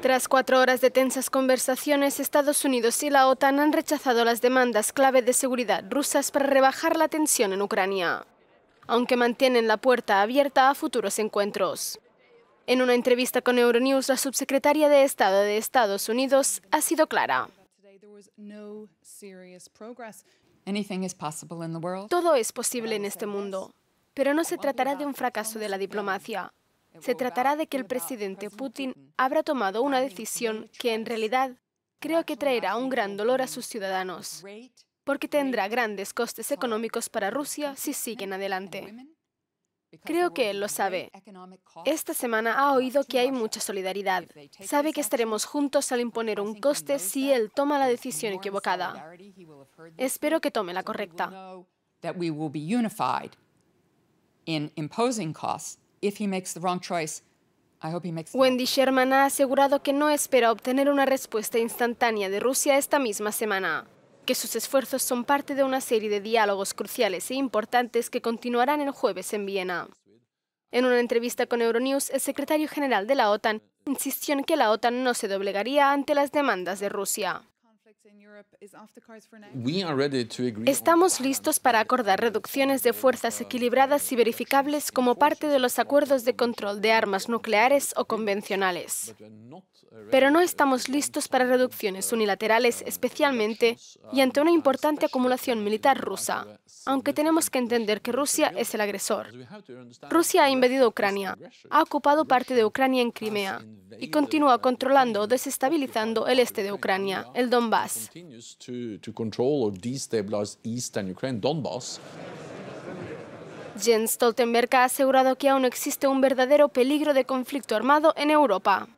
Tras cuatro horas de tensas conversaciones, Estados Unidos y la OTAN han rechazado las demandas clave de seguridad rusas para rebajar la tensión en Ucrania, aunque mantienen la puerta abierta a futuros encuentros. En una entrevista con Euronews, la subsecretaria de Estado de Estados Unidos ha sido clara. Todo es posible en este mundo, pero no se tratará de un fracaso de la diplomacia se tratará de que el presidente Putin habrá tomado una decisión que en realidad creo que traerá un gran dolor a sus ciudadanos, porque tendrá grandes costes económicos para Rusia si siguen adelante. Creo que él lo sabe. Esta semana ha oído que hay mucha solidaridad. Sabe que estaremos juntos al imponer un coste si él toma la decisión equivocada. Espero que tome la correcta. Wendy Sherman ha asegurado que no espera obtener una respuesta instantánea de Rusia esta misma semana, que sus esfuerzos son parte de una serie de diálogos cruciales e importantes que continuarán el jueves en Viena. En una entrevista con Euronews, el secretario general de la OTAN insistió en que la OTAN no se doblegaría ante las demandas de Rusia. Estamos listos para acordar reducciones de fuerzas equilibradas y verificables como parte de los acuerdos de control de armas nucleares o convencionales. Pero no estamos listos para reducciones unilaterales especialmente y ante una importante acumulación militar rusa, aunque tenemos que entender que Rusia es el agresor. Rusia ha invadido Ucrania, ha ocupado parte de Ucrania en Crimea y continúa controlando o desestabilizando el este de Ucrania, el Donbass Jens Stoltenberg ha asegurado que aún existe un verdadero peligro de conflicto armado en Europa.